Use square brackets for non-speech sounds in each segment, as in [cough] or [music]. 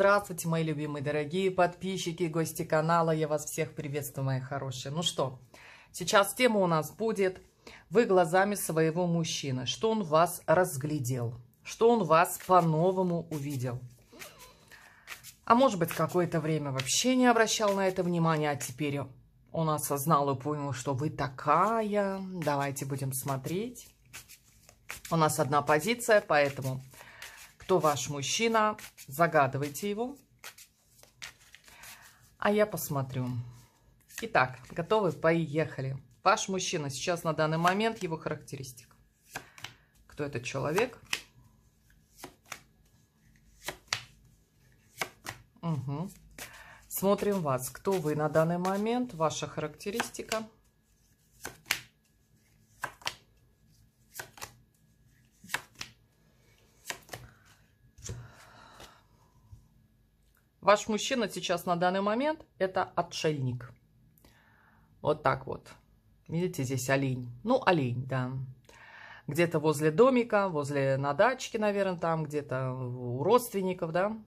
Здравствуйте, мои любимые, дорогие подписчики, гости канала. Я вас всех приветствую, мои хорошие. Ну что, сейчас тема у нас будет «Вы глазами своего мужчины». Что он вас разглядел? Что он вас по-новому увидел? А может быть, какое-то время вообще не обращал на это внимания, а теперь он осознал и понял, что вы такая. Давайте будем смотреть. У нас одна позиция, поэтому кто ваш мужчина, загадывайте его. А я посмотрю. Итак, готовы? Поехали. Ваш мужчина сейчас на данный момент, его характеристика. Кто этот человек? Угу. Смотрим вас. Кто вы на данный момент? Ваша характеристика. Ваш мужчина сейчас на данный момент – это отшельник. Вот так вот. Видите, здесь олень. Ну, олень, да. Где-то возле домика, возле на дачке, наверное, там, где-то у родственников, да.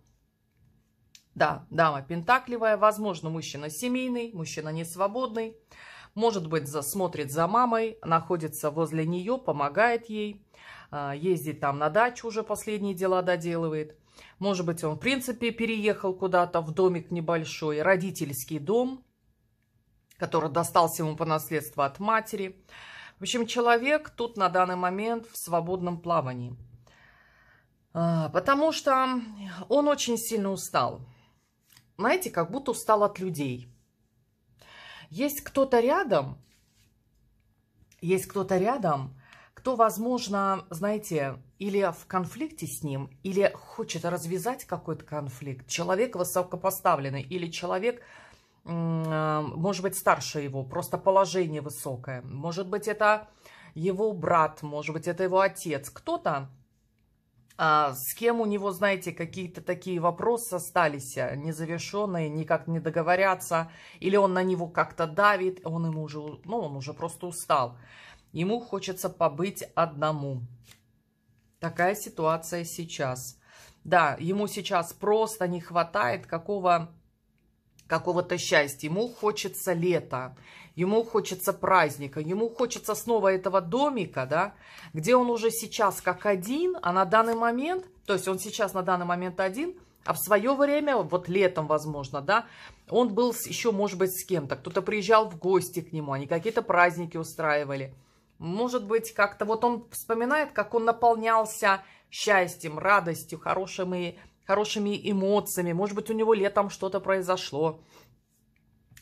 Да, дама пентакливая, возможно, мужчина семейный, мужчина не свободный. Может быть, за, смотрит за мамой, находится возле нее, помогает ей, а, ездит там на дачу уже последние дела доделывает. Может быть, он, в принципе, переехал куда-то в домик небольшой, родительский дом, который достался ему по наследству от матери. В общем, человек тут на данный момент в свободном плавании, а, потому что он очень сильно устал. Знаете, как будто устал от людей. Есть кто-то рядом, есть кто-то рядом, кто, возможно, знаете, или в конфликте с ним, или хочет развязать какой-то конфликт, человек высокопоставленный, или человек, э, может быть, старше его, просто положение высокое, может быть, это его брат, может быть, это его отец, кто-то, а, с кем у него, знаете, какие-то такие вопросы остались э, незавершенные, никак не договорятся, или он на него как-то давит, он ему уже, ну, он уже просто устал. Ему хочется побыть одному. Такая ситуация сейчас. Да, ему сейчас просто не хватает какого какого-то счастья. Ему хочется лета, ему хочется праздника, ему хочется снова этого домика, да, где он уже сейчас как один, а на данный момент, то есть он сейчас на данный момент один, а в свое время, вот летом, возможно, да, он был еще, может быть, с кем-то. Кто-то приезжал в гости к нему, они какие-то праздники устраивали – может быть, как-то вот он вспоминает, как он наполнялся счастьем, радостью, хорошими, хорошими эмоциями. Может быть, у него летом что-то произошло.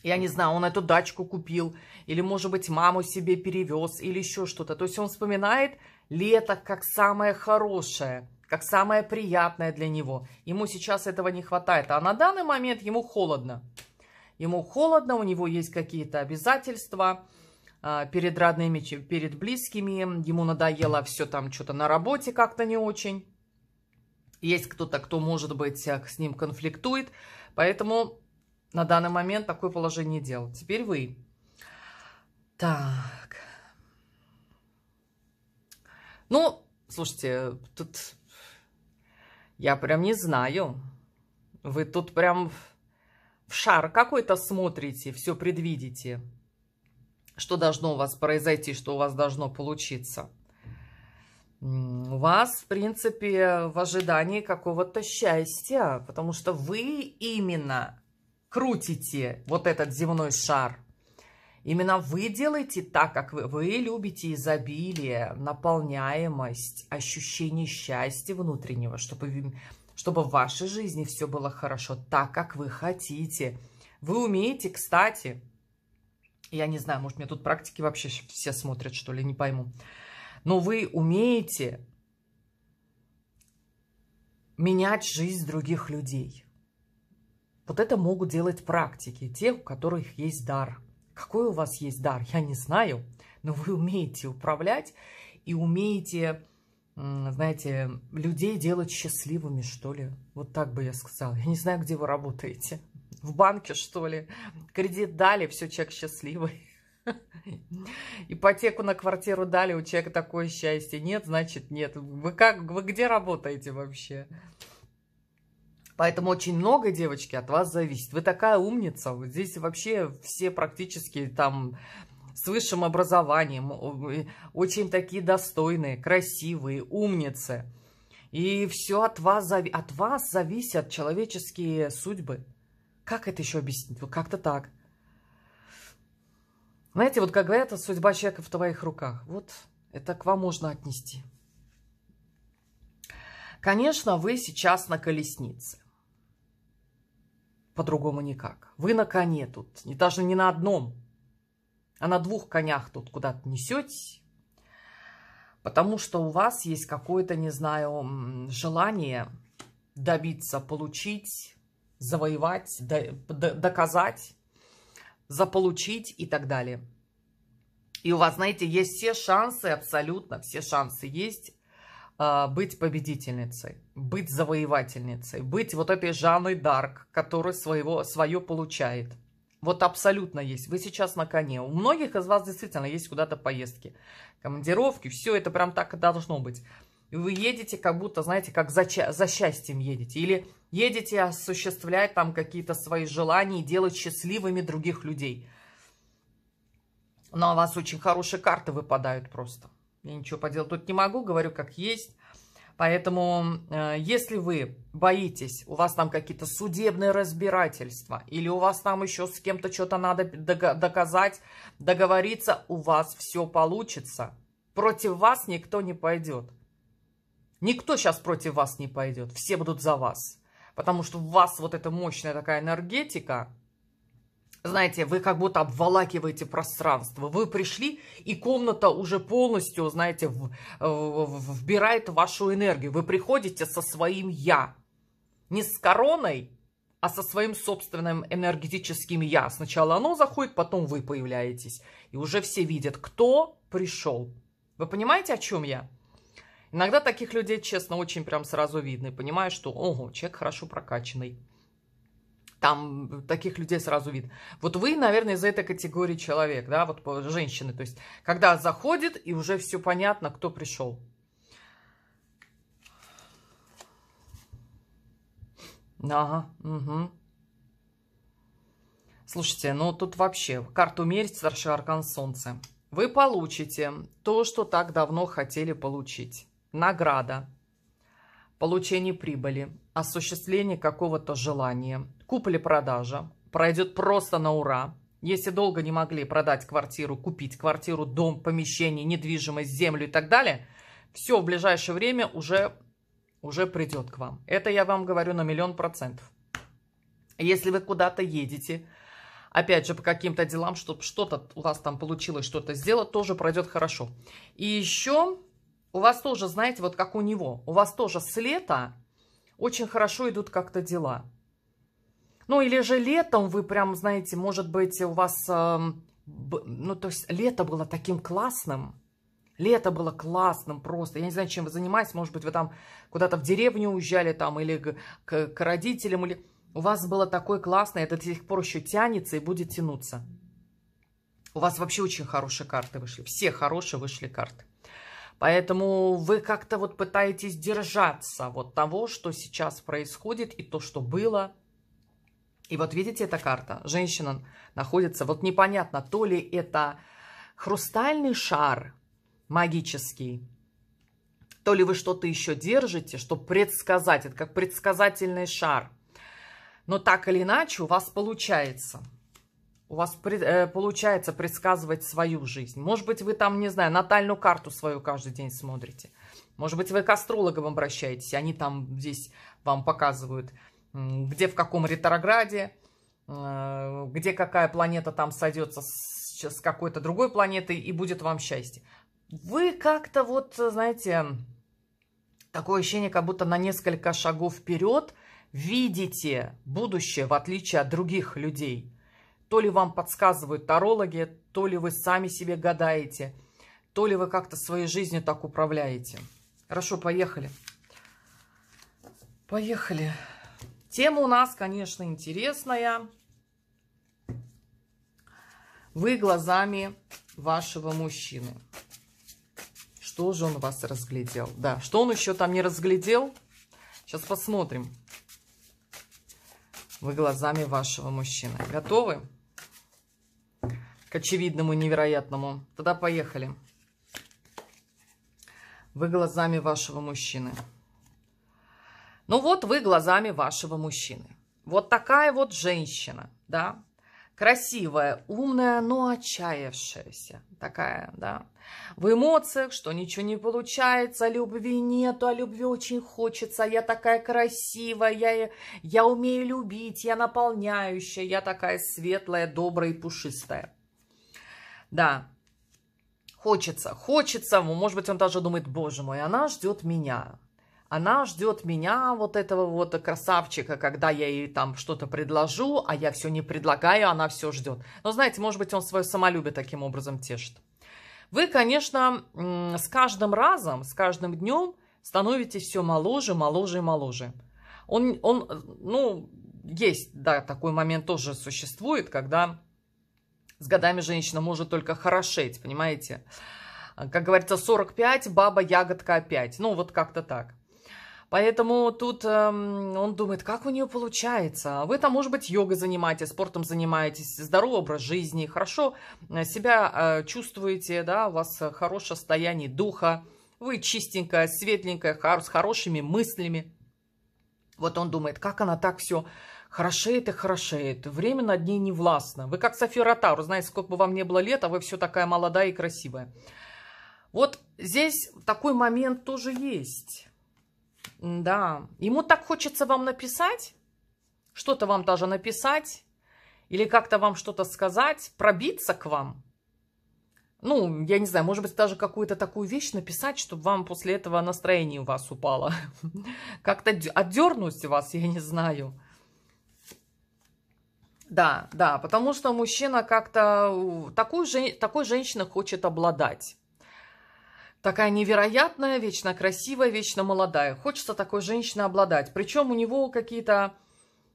Я не знаю, он эту дачку купил, или, может быть, маму себе перевез, или еще что-то. То есть он вспоминает лето как самое хорошее, как самое приятное для него. Ему сейчас этого не хватает, а на данный момент ему холодно. Ему холодно, у него есть какие-то обязательства – а, перед родными, перед близкими. Ему надоело все там что-то на работе как-то не очень. Есть кто-то, кто, может быть, э, с ним конфликтует. Поэтому на данный момент такое положение дел. Теперь вы. Так. Ну, слушайте, тут я прям не знаю. Вы тут прям в шар какой-то смотрите, все предвидите что должно у вас произойти, что у вас должно получиться. У вас, в принципе, в ожидании какого-то счастья, потому что вы именно крутите вот этот земной шар. Именно вы делаете так, как вы, вы любите изобилие, наполняемость, ощущение счастья внутреннего, чтобы, чтобы в вашей жизни все было хорошо так, как вы хотите. Вы умеете, кстати, я не знаю, может, мне тут практики вообще все смотрят, что ли, не пойму. Но вы умеете менять жизнь других людей. Вот это могут делать практики, те, у которых есть дар. Какой у вас есть дар, я не знаю, но вы умеете управлять и умеете, знаете, людей делать счастливыми, что ли. Вот так бы я сказала. Я не знаю, где вы работаете в банке, что ли. Кредит дали, все, человек счастливый. [laughs] Ипотеку на квартиру дали, у человека такое счастье. Нет, значит нет. Вы как, вы где работаете вообще? Поэтому очень много, девочки, от вас зависит. Вы такая умница. Вот здесь вообще все практически там с высшим образованием. Очень такие достойные, красивые, умницы. И все от вас, от вас зависят человеческие судьбы. Как это еще объяснить? Вот как-то так. Знаете, вот как говорят, судьба человека в твоих руках. Вот это к вам можно отнести. Конечно, вы сейчас на колеснице. По-другому никак. Вы на коне тут. И даже не на одном, а на двух конях тут куда-то несетесь. Потому что у вас есть какое-то, не знаю, желание добиться, получить завоевать, доказать, заполучить и так далее. И у вас, знаете, есть все шансы, абсолютно все шансы есть а, быть победительницей, быть завоевательницей, быть вот этой Жанной Дарк, которая своего, свое получает. Вот абсолютно есть. Вы сейчас на коне. У многих из вас действительно есть куда-то поездки, командировки. Все это прям так и должно быть. И вы едете как будто, знаете, как за, за счастьем едете. Или едете осуществлять там какие-то свои желания и делать счастливыми других людей. Но у вас очень хорошие карты выпадают просто. Я ничего поделать тут не могу, говорю как есть. Поэтому, э, если вы боитесь, у вас там какие-то судебные разбирательства, или у вас там еще с кем-то что-то надо доказать, договориться, у вас все получится. Против вас никто не пойдет. Никто сейчас против вас не пойдет, все будут за вас. Потому что у вас вот эта мощная такая энергетика, знаете, вы как будто обволакиваете пространство. Вы пришли, и комната уже полностью, знаете, э, в, в, вбирает вашу энергию. Вы приходите со своим «я». Не с короной, а со своим собственным энергетическим «я». Сначала оно заходит, потом вы появляетесь. И уже все видят, кто пришел. Вы понимаете, о чем я? Иногда таких людей, честно, очень прям сразу видно. И понимаешь, что, ого, человек хорошо прокачанный. Там таких людей сразу видно. Вот вы, наверное, из этой категории человек, да, вот женщины. То есть, когда заходит, и уже все понятно, кто пришел. Ага, угу. Слушайте, ну тут вообще карту мерить старший аркан солнца. Вы получите то, что так давно хотели получить. Награда. Получение прибыли. Осуществление какого-то желания. Купли-продажа. Пройдет просто на ура. Если долго не могли продать квартиру, купить квартиру, дом, помещение, недвижимость, землю и так далее, все в ближайшее время уже, уже придет к вам. Это я вам говорю на миллион процентов. Если вы куда-то едете, опять же, по каким-то делам, чтобы что-то у вас там получилось, что-то сделать, тоже пройдет хорошо. И еще у вас тоже, знаете, вот как у него, у вас тоже с лета очень хорошо идут как-то дела. Ну, или же летом вы прям, знаете, может быть, у вас... Эм, ну, то есть лето было таким классным. Лето было классным просто. Я не знаю, чем вы занимаетесь. Может быть, вы там куда-то в деревню уезжали там или к, к, к родителям. или У вас было такое классное. Это до сих пор еще тянется и будет тянуться. У вас вообще очень хорошие карты вышли. Все хорошие вышли карты. Поэтому вы как-то вот пытаетесь держаться вот того, что сейчас происходит и то, что было. И вот видите, эта карта, женщина находится, вот непонятно, то ли это хрустальный шар магический, то ли вы что-то еще держите, что предсказать, это как предсказательный шар. Но так или иначе у вас получается – у вас э, получается предсказывать свою жизнь. Может быть, вы там, не знаю, натальную карту свою каждый день смотрите. Может быть, вы к астрологам обращаетесь, они там здесь вам показывают, где в каком ретрограде, э, где какая планета там сойдется с, с какой-то другой планетой, и будет вам счастье. Вы как-то вот, знаете, такое ощущение, как будто на несколько шагов вперед видите будущее, в отличие от других людей – то ли вам подсказывают тарологи, то ли вы сами себе гадаете, то ли вы как-то своей жизнью так управляете. Хорошо, поехали. Поехали. Тема у нас, конечно, интересная. Вы глазами вашего мужчины. Что же он вас разглядел? Да, что он еще там не разглядел? Сейчас посмотрим. Вы глазами вашего мужчины. Готовы? к очевидному невероятному. Тогда поехали. Вы глазами вашего мужчины. Ну вот вы глазами вашего мужчины. Вот такая вот женщина, да, красивая, умная, но отчаявшаяся такая, да. В эмоциях, что ничего не получается, любви нету, а любви очень хочется, я такая красивая, я, я умею любить, я наполняющая, я такая светлая, добрая и пушистая. Да, хочется, хочется. Может быть, он даже думает, боже мой, она ждет меня. Она ждет меня, вот этого вот красавчика, когда я ей там что-то предложу, а я все не предлагаю, она все ждет. Но знаете, может быть, он свое самолюбие таким образом тешит. Вы, конечно, с каждым разом, с каждым днем становитесь все моложе, моложе и моложе. Он, он, э, ну, есть, да, такой момент тоже существует, когда с годами женщина может только хорошеть, понимаете? А, как говорится, 45, баба ягодка опять. Ну, вот как-то так. Поэтому тут эм, он думает, как у нее получается. Вы там, может быть, йогой занимаетесь, спортом занимаетесь, здоровый образ жизни, хорошо э, себя э, чувствуете, да, у вас э, хорошее состояние духа, вы чистенькая, светленькая, хор с хорошими мыслями. Вот он думает, как она так все хорошеет и хорошеет. Время над ней не властно. Вы как София Ротару, знаете, сколько бы вам не было лет, а вы все такая молодая и красивая. Вот здесь такой момент тоже есть. Да, ему так хочется вам написать, что-то вам даже написать, или как-то вам что-то сказать, пробиться к вам. Ну, я не знаю, может быть, даже какую-то такую вещь написать, чтобы вам после этого настроение у вас упало. [laughs] Как-то отдернуть вас, я не знаю. Да, да, потому что мужчина как-то такой, же, такой женщина хочет обладать. Такая невероятная, вечно красивая, вечно молодая. Хочется такой женщиной обладать. Причем у него какие-то...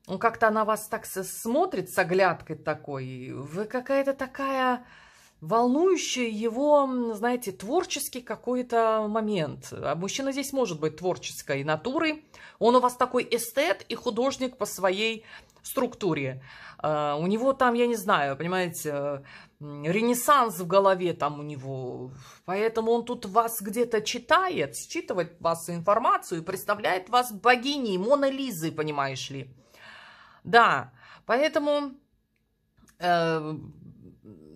он ну, как-то она вас так смотрит с оглядкой такой. Вы какая-то такая волнующая его, знаете, творческий какой-то момент. А мужчина здесь может быть творческой натуры. Он у вас такой эстет и художник по своей структуре. Э, у него там, я не знаю, понимаете, э, ренессанс в голове там у него. Поэтому он тут вас где-то читает, считывает вас информацию и представляет вас богиней Мона Лизы, понимаешь ли. Да, поэтому э,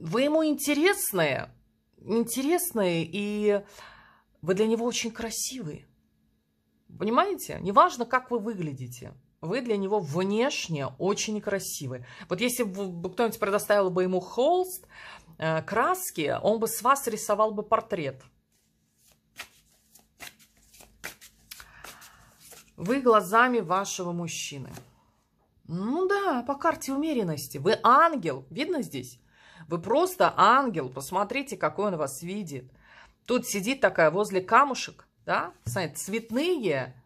вы ему интересные, интересные, и вы для него очень красивые. Понимаете? Неважно, как вы выглядите вы для него внешне очень красивы. Вот если бы кто-нибудь предоставил бы ему холст, э, краски, он бы с вас рисовал бы портрет. Вы глазами вашего мужчины. Ну да, по карте умеренности. Вы ангел, видно здесь? Вы просто ангел, посмотрите, какой он вас видит. Тут сидит такая возле камушек, да, цветные,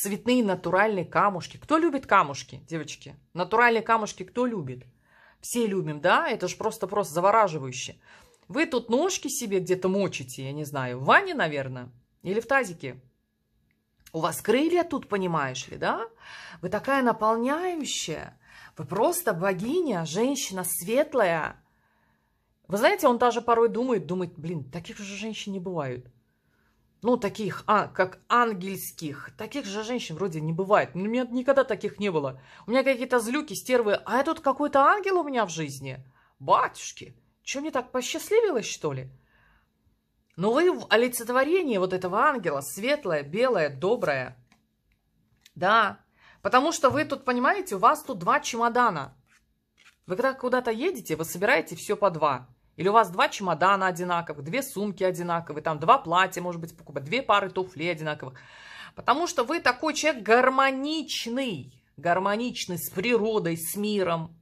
цветные натуральные камушки. Кто любит камушки, девочки? Натуральные камушки кто любит? Все любим, да? Это же просто-просто завораживающе. Вы тут ножки себе где-то мочите, я не знаю, в ванне, наверное, или в тазике. У вас крылья тут, понимаешь ли, да? Вы такая наполняющая. Вы просто богиня, женщина светлая. Вы знаете, он даже порой думает, думает, блин, таких же женщин не бывает ну, таких, а, как ангельских. Таких же женщин вроде не бывает. Ну, у меня никогда таких не было. У меня какие-то злюки, стервы. А я тут какой-то ангел у меня в жизни. Батюшки, что мне так посчастливилось, что ли? Но ну, вы в олицетворение вот этого ангела, светлое, белое, доброе. Да, потому что вы тут, понимаете, у вас тут два чемодана. Вы когда куда-то едете, вы собираете все по два. Или у вас два чемодана одинаковых, две сумки одинаковые, там два платья, может быть, покупать, две пары туфлей одинаковых. Потому что вы такой человек гармоничный, гармоничный с природой, с миром,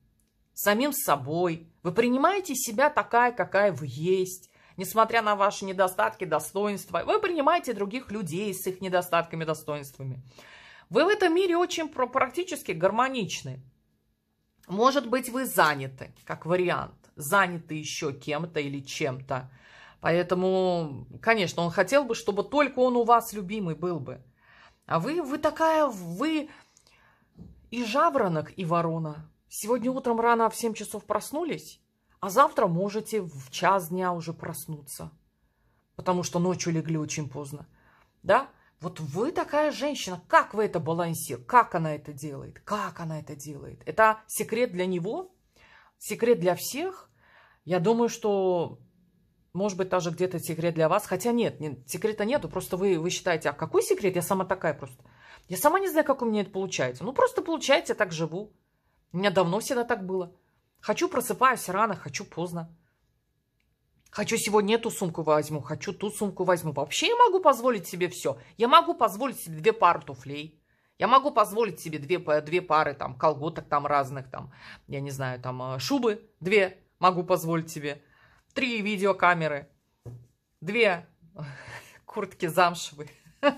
самим собой. Вы принимаете себя такая, какая вы есть. Несмотря на ваши недостатки, достоинства, вы принимаете других людей с их недостатками, достоинствами. Вы в этом мире очень практически гармоничны. Может быть, вы заняты, как вариант заняты еще кем-то или чем-то. Поэтому, конечно, он хотел бы, чтобы только он у вас любимый был бы. А вы, вы такая, вы и жаворонок, и ворона. Сегодня утром рано в 7 часов проснулись, а завтра можете в час дня уже проснуться. Потому что ночью легли очень поздно. Да? Вот вы такая женщина. Как вы это балансируете? Как она это делает? Как она это делает? Это секрет для него? секрет для всех. Я думаю, что может быть, даже где-то секрет для вас. Хотя нет, нет секрета нету, просто вы, вы считаете, а какой секрет? Я сама такая просто. Я сама не знаю, как у меня это получается. Ну, просто получается, я так живу. У меня давно всегда так было. Хочу, просыпаюсь рано, хочу поздно. Хочу сегодня эту сумку возьму, хочу ту сумку возьму. Вообще я могу позволить себе все. Я могу позволить себе две пары туфлей. Я могу позволить себе две, две пары там колготок там разных, там, я не знаю, там э, шубы две могу позволить себе, три видеокамеры, две [laughs] куртки замшевые. [laughs]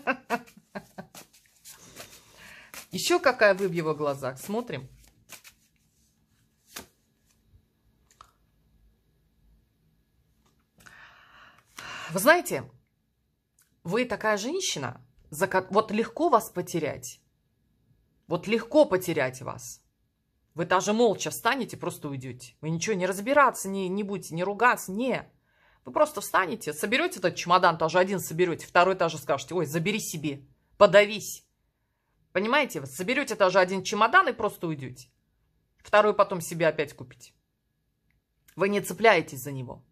Еще какая вы в его глазах? Смотрим. Вы знаете, вы такая женщина, за, вот легко вас потерять. Вот легко потерять вас. Вы даже молча встанете, просто уйдете. Вы ничего не разбираться не, не будете, не ругаться, не. Вы просто встанете, соберете этот чемодан, тоже один соберете, второй тоже скажете, ой, забери себе, подавись. Понимаете, вы соберете тоже один чемодан и просто уйдете. Второй потом себе опять купите. Вы не цепляетесь за него.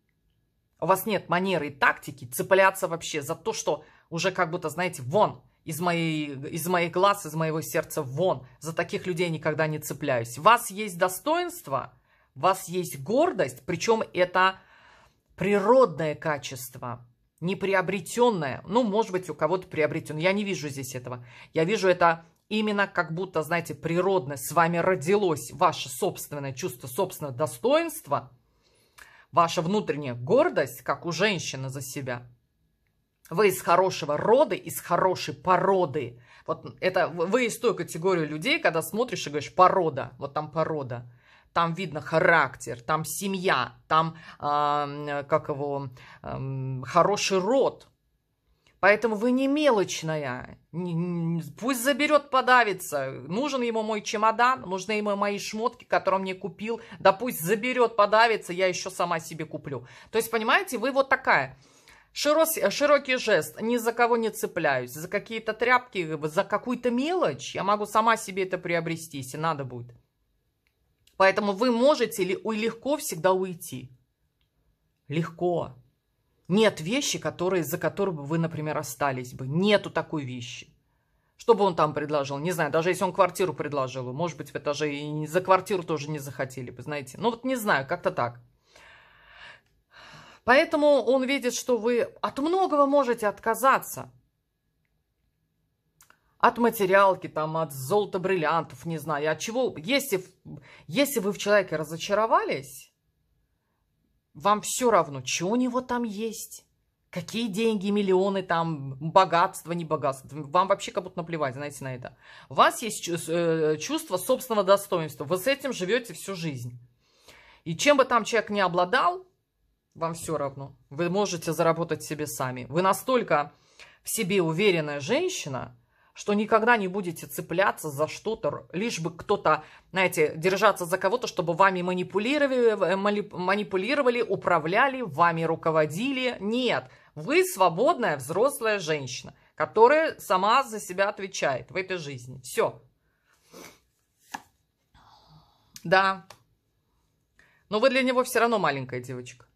У вас нет манеры и тактики цепляться вообще за то, что уже как будто, знаете, вон, из, моей, из моих глаз, из моего сердца вон. За таких людей никогда не цепляюсь. У вас есть достоинство, у вас есть гордость, причем это природное качество, не приобретенное. Ну, может быть, у кого-то приобретен. Я не вижу здесь этого. Я вижу это именно как будто, знаете, природно с вами родилось ваше собственное чувство собственного достоинства, ваша внутренняя гордость, как у женщины за себя – вы из хорошего рода, из хорошей породы. Вот это вы из той категории людей, когда смотришь и говоришь порода, вот там порода. Там видно характер, там семья, там, э, как его, э, хороший род. Поэтому вы не мелочная. Пусть заберет, подавится. Нужен ему мой чемодан, нужны ему мои шмотки, которые он мне купил. Да пусть заберет, подавится, я еще сама себе куплю. То есть, понимаете, вы вот такая. Широс, э, широкий жест, ни за кого не цепляюсь, за какие-то тряпки, э, за какую-то мелочь. Я могу сама себе это приобрести, если надо будет. Поэтому вы можете ли легко всегда уйти. Легко. Нет вещи, которые, за которую бы вы, например, остались бы. Нету такой вещи. Что бы он там предложил? Не знаю, даже если он квартиру предложил, может быть, вы даже и за квартиру тоже не захотели бы, знаете. Ну вот не знаю, как-то так. Поэтому он видит, что вы от многого можете отказаться. От материалки, там, от золота бриллиантов, не знаю, от чего. Если, если вы в человеке разочаровались, вам все равно, что у него там есть. Какие деньги, миллионы, там, богатство, не богатство. Вам вообще как будто наплевать, знаете, на это. У вас есть э, чувство собственного достоинства. Вы с этим живете всю жизнь. И чем бы там человек не обладал, вам все равно. Вы можете заработать себе сами. Вы настолько в себе уверенная женщина, что никогда не будете цепляться за что-то, лишь бы кто-то, знаете, держаться за кого-то, чтобы вами манипулировали, э, манипулировали, управляли, вами руководили. Нет, вы свободная взрослая женщина, которая сама за себя отвечает в этой жизни. Все. Да. Но вы для него все равно маленькая девочка.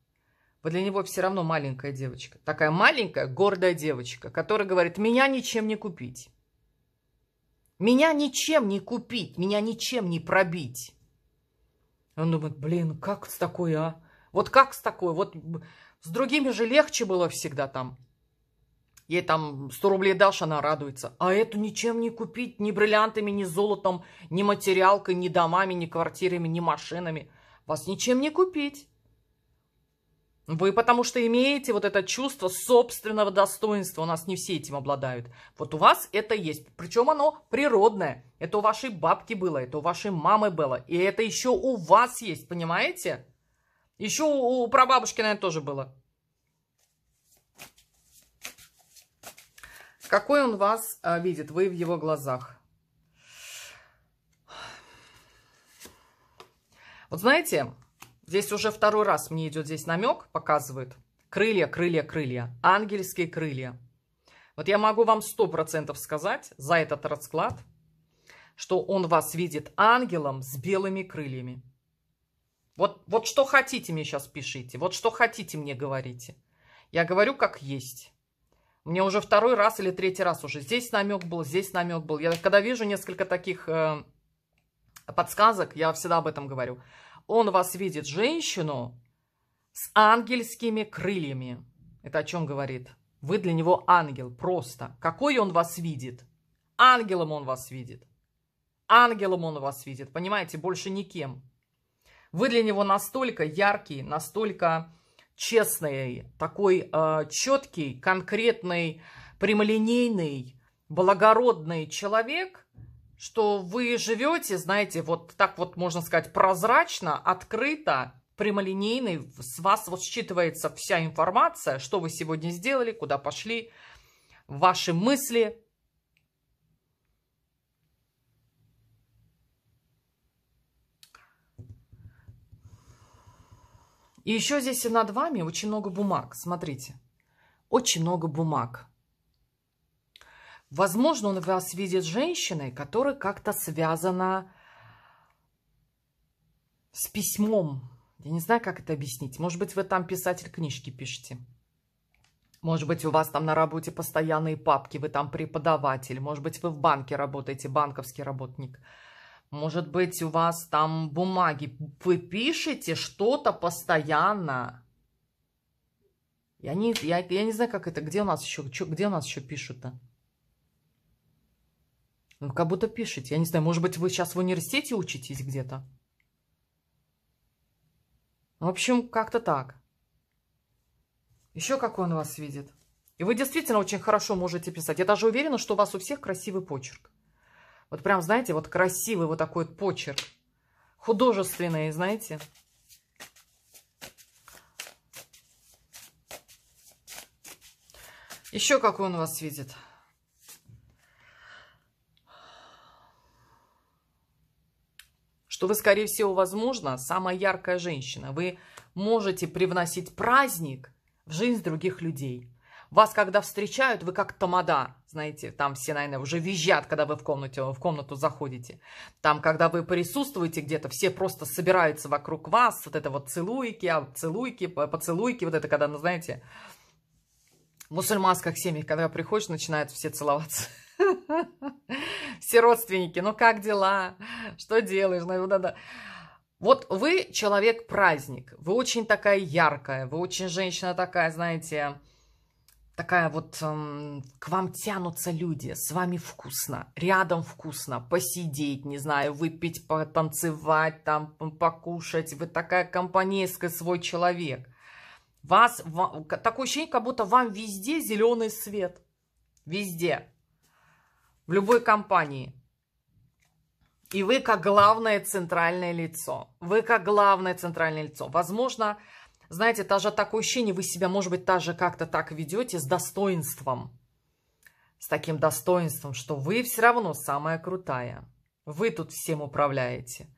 Вот для него все равно маленькая девочка. Такая маленькая, гордая девочка, которая говорит, меня ничем не купить. Меня ничем не купить, меня ничем не пробить. Он думает, блин, как с такой, а? Вот как с такой? Вот с другими же легче было всегда там. Ей там 100 рублей дашь, она радуется. А эту ничем не купить, ни бриллиантами, ни золотом, ни материалкой, ни домами, ни квартирами, ни машинами. Вас ничем не купить. Вы потому что имеете вот это чувство собственного достоинства. У нас не все этим обладают. Вот у вас это есть. Причем оно природное. Это у вашей бабки было, это у вашей мамы было. И это еще у вас есть, понимаете? Еще у, у прабабушки, наверное, тоже было. Какой он вас а, видит? Вы в его глазах. Вот знаете, Здесь уже второй раз мне идет здесь намек, показывает. Крылья, крылья, крылья. Ангельские крылья. Вот я могу вам сто процентов сказать за этот расклад, что он вас видит ангелом с белыми крыльями. Вот, вот что хотите мне сейчас пишите, вот что хотите мне говорите. Я говорю как есть. Мне уже второй раз или третий раз уже здесь намек был, здесь намек был. Я когда вижу несколько таких э, подсказок, я всегда об этом говорю. Он вас видит женщину с ангельскими крыльями. Это о чем говорит? Вы для него ангел, просто. Какой он вас видит? Ангелом он вас видит. Ангелом он вас видит, понимаете, больше никем. Вы для него настолько яркий, настолько честный, такой э, четкий, конкретный, прямолинейный, благородный человек, что вы живете, знаете, вот так вот, можно сказать, прозрачно, открыто, прямолинейный, с вас вот считывается вся информация, что вы сегодня сделали, куда пошли, ваши мысли. И еще здесь над вами очень много бумаг, смотрите, очень много бумаг. Возможно, он вас видит женщиной, которая как-то связана с письмом. Я не знаю, как это объяснить. Может быть, вы там писатель книжки пишете. Может быть, у вас там на работе постоянные папки, вы там преподаватель. Может быть, вы в банке работаете, банковский работник. Может быть, у вас там бумаги. Вы пишете что-то постоянно. Я не, я, я не знаю, как это, где у нас еще, где у нас еще пишут-то? Ну, как будто пишете. Я не знаю, может быть, вы сейчас в университете учитесь где-то? В общем, как-то так. Еще как он вас видит. И вы действительно очень хорошо можете писать. Я даже уверена, что у вас у всех красивый почерк. Вот прям, знаете, вот красивый вот такой почерк. Художественный, знаете. Еще как он вас видит. что вы, скорее всего, возможно, самая яркая женщина. Вы можете привносить праздник в жизнь других людей. Вас, когда встречают, вы как тамада, знаете, там все, наверное, уже визжат, когда вы в, комнате, в комнату заходите. Там, когда вы присутствуете где-то, все просто собираются вокруг вас, вот это вот целуйки, «а», целуйки, поцелуйки, вот это когда, ну, знаете, в мусульманских семьях, когда приходишь, начинают все целоваться. [laughs] Все родственники, ну как дела? Что делаешь? Ну, да Вот вы человек-праздник, вы очень такая яркая, вы очень женщина такая, знаете, такая вот эм, к вам тянутся люди, с вами вкусно, рядом вкусно, посидеть, не знаю, выпить, потанцевать, там, покушать. Вы такая компанейская свой человек. Вас, вам, такое ощущение, как будто вам везде зеленый свет. Везде в любой компании. И вы как главное центральное лицо. Вы как главное центральное лицо. Возможно, знаете, даже такое ощущение, вы себя, может быть, даже как-то так ведете с достоинством. С таким достоинством, что вы все равно самая крутая. Вы тут всем управляете.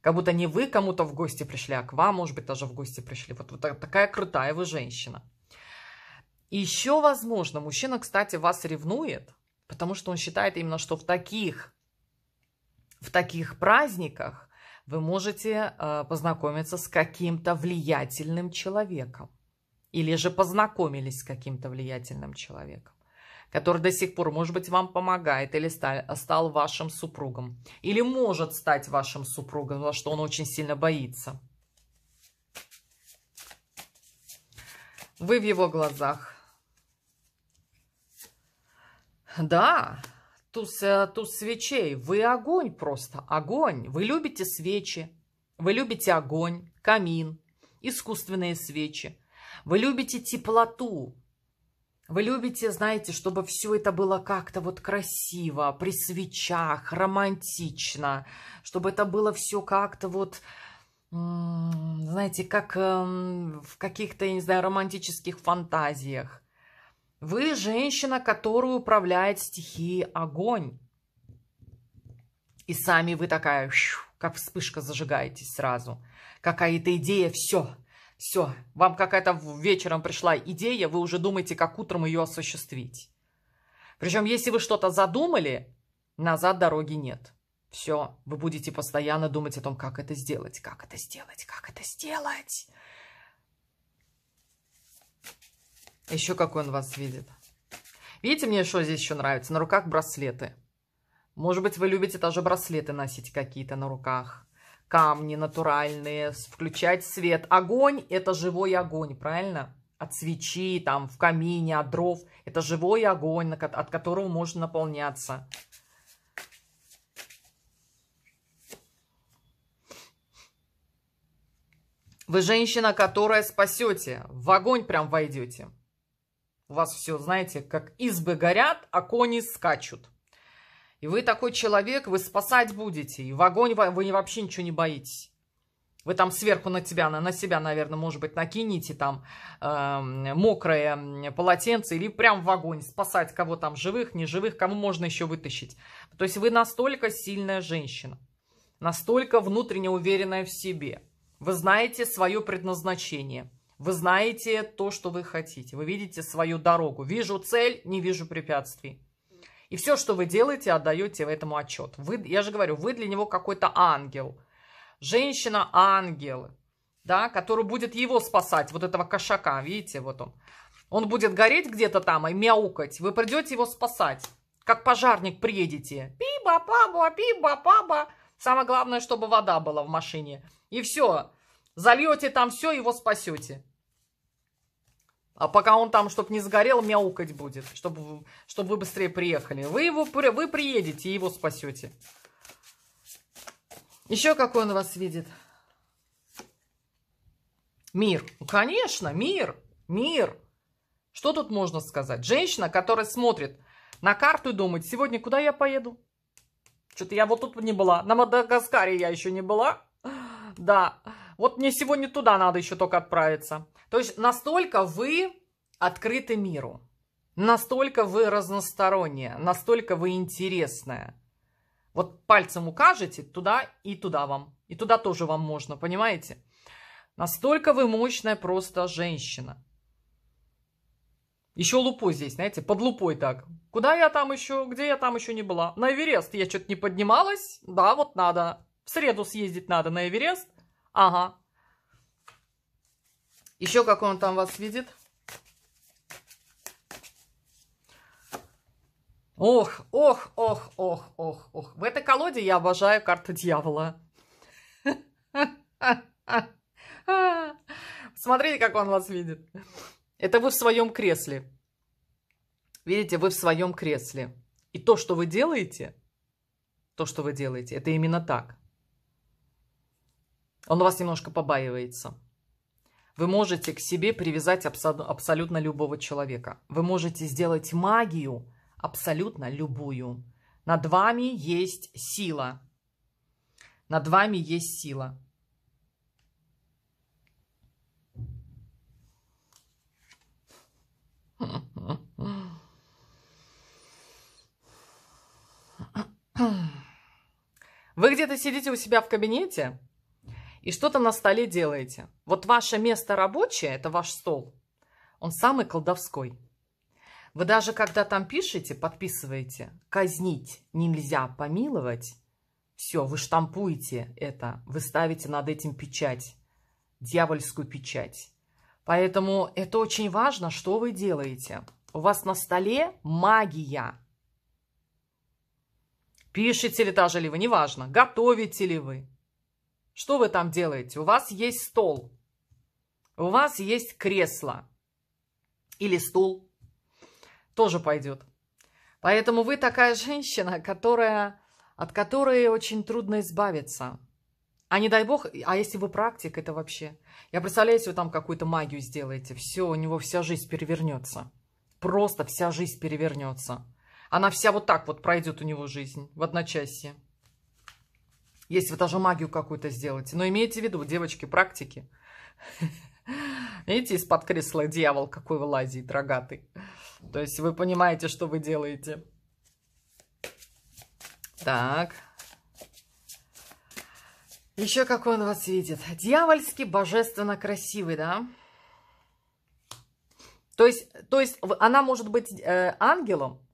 Как будто не вы кому-то в гости пришли, а к вам, может быть, даже в гости пришли. Вот, вот такая крутая вы женщина. Еще, возможно, мужчина, кстати, вас ревнует. Потому что он считает именно, что в таких, в таких праздниках вы можете э, познакомиться с каким-то влиятельным человеком. Или же познакомились с каким-то влиятельным человеком, который до сих пор, может быть, вам помогает или стал, стал вашим супругом. Или может стать вашим супругом, потому что он очень сильно боится. Вы в его глазах да, туз, э, туз свечей. Вы огонь просто, огонь. Вы любите свечи, вы любите огонь, камин, искусственные свечи. Вы любите теплоту. Вы любите, знаете, чтобы все это было как-то вот красиво, при свечах, романтично, чтобы это было все как-то вот, знаете, как эм, в каких-то, я не знаю, романтических фантазиях. Вы женщина, которую управляет стихией огонь. И сами вы такая, как вспышка, зажигаетесь сразу. Какая-то идея, все, все. Вам какая-то вечером пришла идея, вы уже думаете, как утром ее осуществить. Причем, если вы что-то задумали, назад дороги нет. Все, вы будете постоянно думать о том, как это сделать, как это сделать, как это сделать. А еще какой он вас видит. Видите, мне что здесь еще нравится? На руках браслеты. Может быть, вы любите даже браслеты носить какие-то на руках. Камни натуральные, включать свет. Огонь – это живой огонь, правильно? От свечи, там, в камине, от дров. Это живой огонь, от которого можно наполняться. Вы женщина, которая спасете, в огонь прям войдете у вас все, знаете, как избы горят, а кони скачут. И вы такой человек, вы спасать будете, и в огонь вы вообще ничего не боитесь. Вы там сверху на тебя, на, на себя, наверное, может быть, накинете там э, мокрое полотенце или прям в огонь спасать кого там живых, неживых, кому можно еще вытащить. То есть вы настолько сильная женщина, настолько внутренне уверенная в себе. Вы знаете свое предназначение. Вы знаете то, что вы хотите. Вы видите свою дорогу. Вижу цель, не вижу препятствий. И все, что вы делаете, отдаете этому отчет. Вы, я же говорю, вы для него какой-то ангел. Женщина-ангел, да, который будет его спасать, вот этого кошака, видите, вот он. Он будет гореть где-то там и мяукать. Вы придете его спасать. Как пожарник приедете. Пиба-паба, пиба-паба. Самое главное, чтобы вода была в машине. И все. Зальете там все, его спасете. А пока он там, чтобы не сгорел, мяукать будет, чтобы, чтобы вы быстрее приехали. Вы, его, вы приедете и его спасете. Еще какой он вас видит? Мир. Ну, конечно, мир. Мир. Что тут можно сказать? Женщина, которая смотрит на карту и думает, сегодня куда я поеду? Что-то я вот тут не была. На Мадагаскаре я еще не была. Да. Вот мне сегодня туда надо еще только отправиться. То есть настолько вы открыты миру. Настолько вы разносторонние, настолько вы интересная. Вот пальцем укажете туда и туда вам. И туда тоже вам можно, понимаете? Настолько вы мощная просто женщина. Еще лупой здесь, знаете, под лупой так. Куда я там еще, где я там еще не была? На Эверест я что-то не поднималась. Да, вот надо. В среду съездить надо на Эверест. Ага. Еще как он там вас видит? Ох, ох, ох, ох, ох, ох. В этой колоде я обожаю карту дьявола. Смотрите, как он вас видит. Это вы в своем кресле. Видите, вы в своем кресле. И то, что вы делаете, то, что вы делаете, это именно так. Он вас немножко побаивается. Вы можете к себе привязать абсо- абсолютно любого человека. Вы можете сделать магию абсолютно любую. Над вами есть сила. Над вами есть сила. Вы где-то сидите у себя в кабинете, и что-то на столе делаете. Вот ваше место рабочее – это ваш стол. Он самый колдовской. Вы даже когда там пишете, подписываете «казнить нельзя помиловать», все, вы штампуете это, вы ставите над этим печать, дьявольскую печать. Поэтому это очень важно, что вы делаете. У вас на столе магия. Пишете ли та же ли вы, неважно, готовите ли вы, что вы там делаете? У вас есть стол, у вас есть кресло или стул. Тоже пойдет. Поэтому вы такая женщина, которая, от которой очень трудно избавиться. А не дай бог, а если вы практик, это вообще... Я представляю, если вы там какую-то магию сделаете, все, у него вся жизнь перевернется. Просто вся жизнь перевернется. Она вся вот так вот пройдет у него жизнь в одночасье. Если вы даже магию какую-то сделаете. Но имейте в виду, девочки, практики. Видите, из-под кресла дьявол какой вылазит, рогатый. То есть вы понимаете, что вы делаете. Так. Еще какой он вас видит? дьявольский, божественно красивый, да? То есть, то есть она может быть э, ангелом,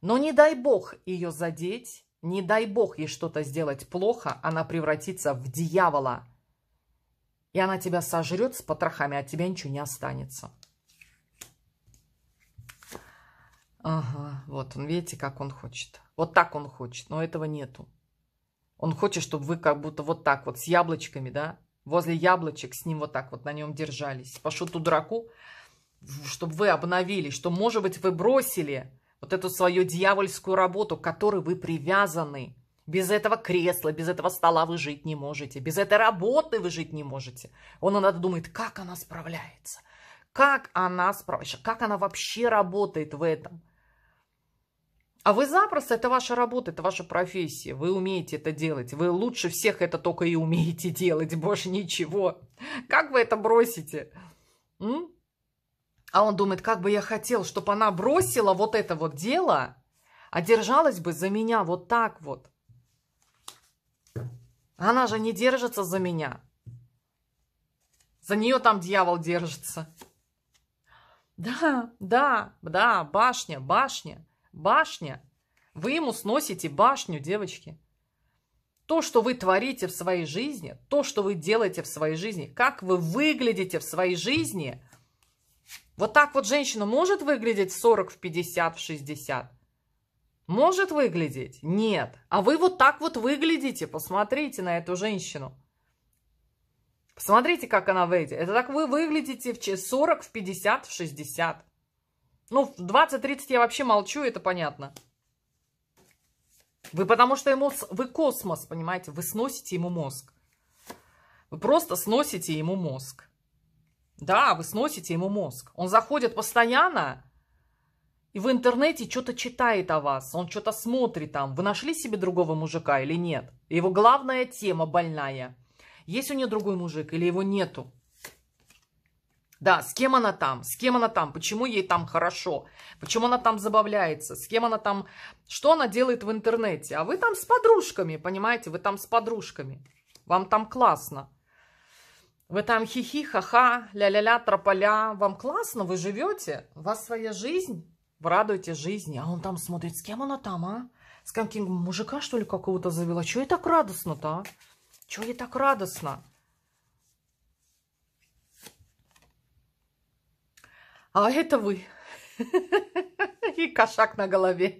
но не дай бог ее задеть не дай бог ей что-то сделать плохо, она превратится в дьявола. И она тебя сожрет с потрохами, от тебя ничего не останется. Ага, вот он, видите, как он хочет. Вот так он хочет, но этого нету. Он хочет, чтобы вы как будто вот так вот с яблочками, да, возле яблочек с ним вот так вот на нем держались. По шуту драку, чтобы вы обновились, что, может быть, вы бросили вот эту свою дьявольскую работу, к которой вы привязаны. Без этого кресла, без этого стола вы жить не можете, без этой работы вы жить не можете. Он иногда думает, как она справляется, как она справляется, как она вообще работает в этом. А вы запросто, это ваша работа, это ваша профессия, вы умеете это делать, вы лучше всех это только и умеете делать, больше ничего. Как вы это бросите? М? А он думает, как бы я хотел, чтобы она бросила вот это вот дело, а держалась бы за меня вот так вот. Она же не держится за меня. За нее там дьявол держится. Да, да, да, башня, башня, башня. Вы ему сносите башню, девочки. То, что вы творите в своей жизни, то, что вы делаете в своей жизни, как вы выглядите в своей жизни – вот так вот женщина может выглядеть в 40, в 50, в 60? Может выглядеть? Нет. А вы вот так вот выглядите. Посмотрите на эту женщину. Посмотрите, как она выглядит. Это так вы выглядите в 40, в 50, в 60. Ну, в 20-30 я вообще молчу, это понятно. Вы потому что ему... Вы космос, понимаете? Вы сносите ему мозг. Вы просто сносите ему мозг. Да, вы сносите ему мозг. Он заходит постоянно и в интернете что-то читает о вас. Он что-то смотрит там. Вы нашли себе другого мужика или нет? Его главная тема больная. Есть у нее другой мужик или его нету? Да, с кем она там, с кем она там, почему ей там хорошо, почему она там забавляется, с кем она там, что она делает в интернете. А вы там с подружками, понимаете, вы там с подружками. Вам там классно. Вы там хихи, ха-ха, ля-ля-ля, трополя. Вам классно, вы живете, у вас своя жизнь, вы радуете жизни. А он там смотрит, с кем она там, а? С каким мужика, что ли, какого-то завела? Чего ей так радостно-то, а? Чего ей так радостно? А это вы. [laughs] И кошак на голове.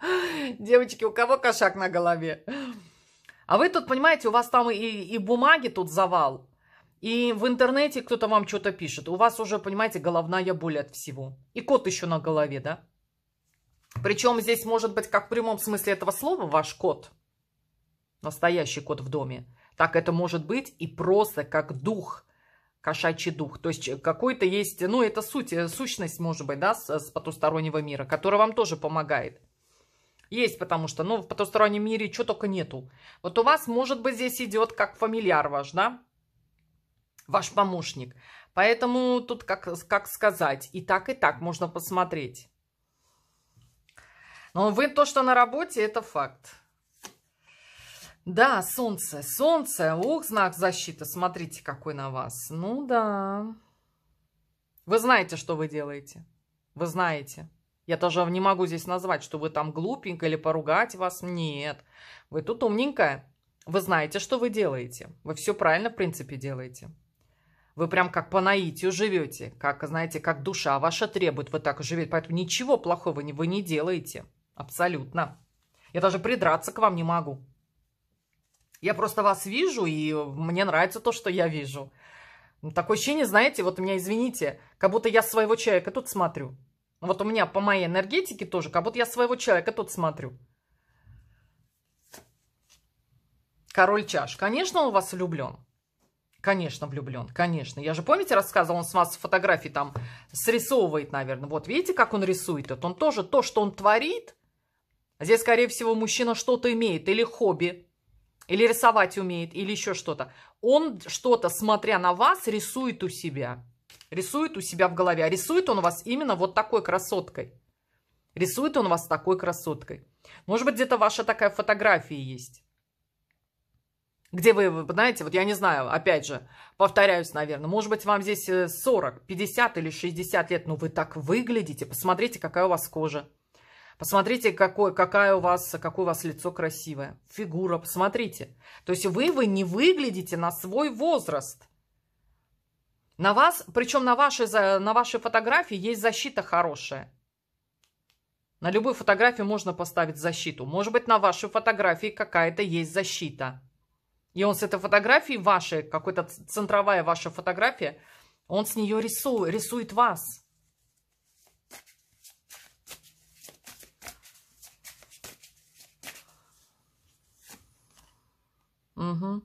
[laughs] Девочки, у кого кошак на голове? А вы тут, понимаете, у вас там и, и бумаги тут завал, и в интернете кто-то вам что-то пишет. У вас уже, понимаете, головная боль от всего. И кот еще на голове, да? Причем здесь может быть как в прямом смысле этого слова ваш кот. Настоящий кот в доме. Так это может быть и просто как дух, кошачий дух. То есть какой-то есть, ну это суть, э, сущность может быть, да, с, с потустороннего мира, которая вам тоже помогает. Есть, потому что, ну, в потустороннем мире что только нету. Вот у вас, может быть, здесь идет как фамильяр ваш, да? ваш помощник. Поэтому тут как, как сказать, и так, и так можно посмотреть. Но вы то, что на работе, это факт. Да, солнце, солнце, ух, знак защиты, смотрите, какой на вас. Ну да. Вы знаете, что вы делаете. Вы знаете. Я даже не могу здесь назвать, что вы там глупенько или поругать вас. Нет. Вы тут умненькая. Вы знаете, что вы делаете. Вы все правильно, в принципе, делаете. Вы прям как по наитию живете. Как, знаете, как душа ваша требует, вы так и живете. Поэтому ничего плохого вы не делаете. Абсолютно. Я даже придраться к вам не могу. Я просто вас вижу, и мне нравится то, что я вижу. Ну, такое ощущение, знаете, вот у меня, извините, как будто я своего человека тут смотрю. Вот у меня по моей энергетике тоже, как будто я своего человека тут смотрю. Король чаш. Конечно, он в вас влюблен. Конечно, влюблен, конечно. Я же, помните, рассказывал, он с вас фотографии там срисовывает, наверное. Вот видите, как он рисует это? Он тоже то, что он творит. Здесь, скорее всего, мужчина что-то имеет или хобби, или рисовать умеет, или еще что-то. Он что-то, смотря на вас, рисует у себя. Рисует у себя в голове. А рисует он вас именно вот такой красоткой. Рисует он вас такой красоткой. Может быть, где-то ваша такая фотография есть где вы, вы знаете, вот я не знаю, опять же, повторяюсь, наверное, может быть, вам здесь 40, э, 50 или 60 лет, но вы так выглядите, посмотрите, какая у вас кожа. Посмотрите, какой, какая у вас, какое у вас лицо красивое, фигура, посмотрите. То есть вы, вы не выглядите на свой возраст. На вас, причем на вашей, на вашей фотографии есть защита хорошая. На любую фотографию можно поставить защиту. Может быть, на вашей фотографии какая-то есть защита. И он с этой фотографией вашей, какой-то центровая ваша фотография, он с нее рисует, рисует вас. Угу,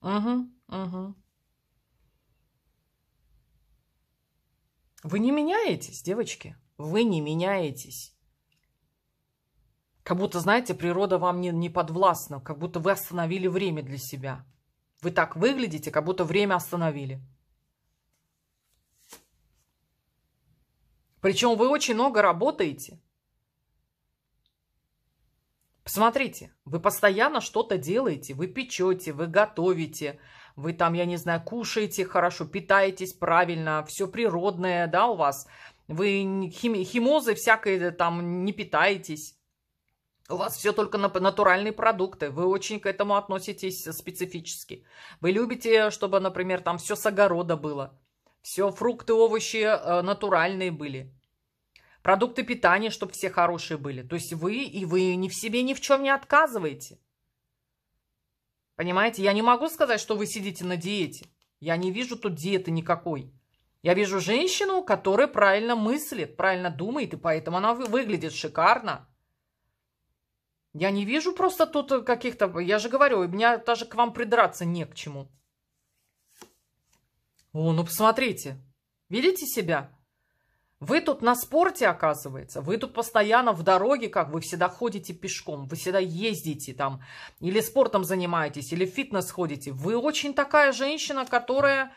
угу, угу. Вы не меняетесь, девочки. Вы не меняетесь. Как будто, знаете, природа вам не, не подвластна, как будто вы остановили время для себя. Вы так выглядите, как будто время остановили. Причем вы очень много работаете. Посмотрите, вы постоянно что-то делаете, вы печете, вы готовите, вы там, я не знаю, кушаете хорошо, питаетесь правильно, все природное, да, у вас. Вы хим химозы всякой э, там не питаетесь. У вас все только на натуральные продукты. Вы очень к этому относитесь э, специфически. Вы любите, чтобы, например, там все с огорода было. Все фрукты, овощи э, натуральные были. Продукты питания, чтобы все хорошие были. То есть вы и вы ни в себе ни в чем не отказываете. Понимаете, я не могу сказать, что вы сидите на диете. Я не вижу тут диеты никакой. Я вижу женщину, которая правильно мыслит, правильно думает, и поэтому она выглядит шикарно. Я не вижу просто тут э, каких-то... Я же говорю, у меня даже к вам придраться не к чему. О, ну посмотрите. Видите себя? Вы тут на спорте, оказывается. Вы тут постоянно в дороге, как вы всегда ходите пешком, вы всегда ездите там, или спортом занимаетесь, или в фитнес ходите. Вы очень такая женщина, которая,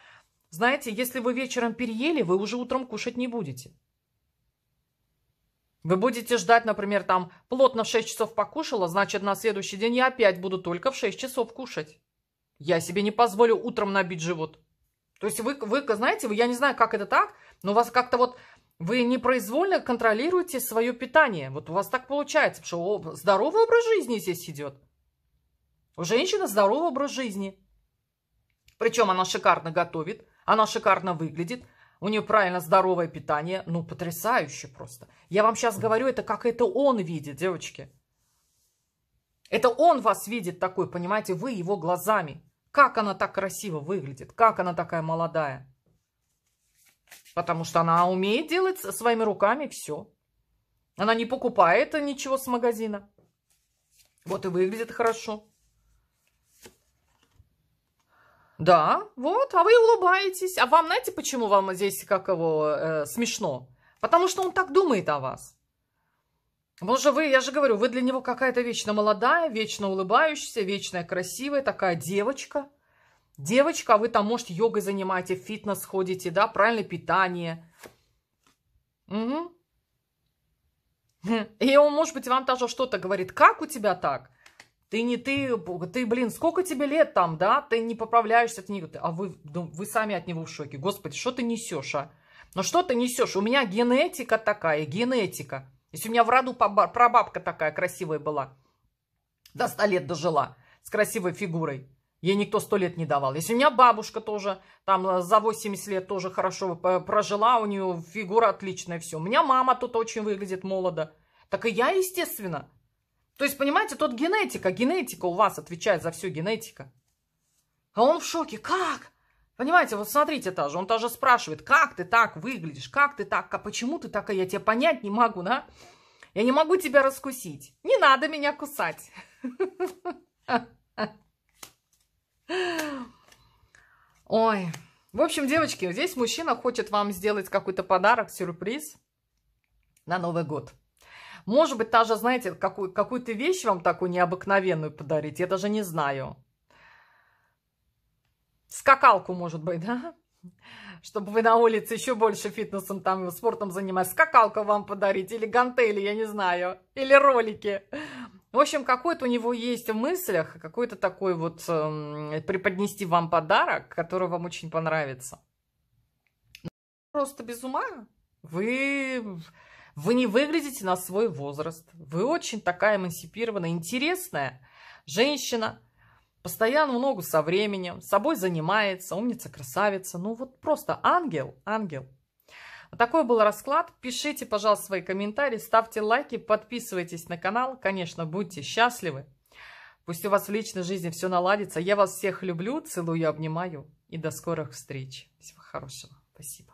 знаете, если вы вечером переели, вы уже утром кушать не будете. Вы будете ждать, например, там, плотно в 6 часов покушала, значит, на следующий день я опять буду только в 6 часов кушать. Я себе не позволю утром набить живот. То есть вы, вы знаете, вы, я не знаю, как это так, но у вас как-то вот вы непроизвольно контролируете свое питание. Вот у вас так получается, что здоровый образ жизни здесь идет. У женщины здоровый образ жизни. Причем она шикарно готовит, она шикарно выглядит, у нее правильно здоровое питание. Ну, потрясающе просто. Я вам сейчас говорю, это как это он видит, девочки. Это он вас видит такой, понимаете, вы его глазами. Как она так красиво выглядит, как она такая молодая. Потому что она умеет делать своими руками все. Она не покупает ничего с магазина. Вот и выглядит хорошо. Да, вот, а вы улыбаетесь. А вам, знаете, почему вам здесь, как его, э, смешно? Потому что он так думает о вас. Потому что вы, я же говорю, вы для него какая-то вечно молодая, вечно улыбающаяся, вечная красивая такая девочка. Девочка, а вы там, может, йогой занимаете, фитнес ходите, да, правильное питание. Угу. И он, может быть, вам даже что-то говорит. Как у тебя так? Ты не ты, ты, блин, сколько тебе лет там, да? Ты не поправляешься, ты не... А вы, ну, вы сами от него в шоке. Господи, что ты несешь, а? Ну что ты несешь? У меня генетика такая, генетика. Если у меня в роду прабабка такая красивая была, до ста лет дожила, с красивой фигурой, ей никто сто лет не давал. Если у меня бабушка тоже, там э, за 80 лет тоже хорошо э, прожила, у нее фигура отличная, все. У меня мама тут очень выглядит молодо. Так и я, естественно, то есть, понимаете, тот генетика, генетика у вас отвечает за всю генетика. А он в шоке. Как? Понимаете, вот смотрите тоже, он тоже спрашивает, как ты так выглядишь, как ты так, а почему ты такая, я тебя понять не могу, да? Я не могу тебя раскусить. Не надо меня кусать. Ой. В общем, девочки, здесь мужчина хочет вам сделать какой-то подарок, сюрприз на Новый год. Может быть, даже, знаете, какую- какую-то вещь вам такую необыкновенную подарить, я даже не знаю. Скакалку, может быть, [laughs] да? Чтобы вы на улице еще больше фитнесом, там, спортом занимались. Скакалку вам подарить или гантели, я не знаю, или ролики. В общем, какой-то у него есть в мыслях, какой-то такой вот э, преподнести вам подарок, который вам очень понравится. Просто без ума. Вы вы не выглядите на свой возраст. Вы очень такая эмансипированная, интересная женщина. Постоянно в ногу со временем, собой занимается, умница, красавица. Ну вот просто ангел, ангел. Такой был расклад. Пишите, пожалуйста, свои комментарии, ставьте лайки, подписывайтесь на канал. Конечно, будьте счастливы. Пусть у вас в личной жизни все наладится. Я вас всех люблю, целую, обнимаю. И до скорых встреч. Всего хорошего. Спасибо.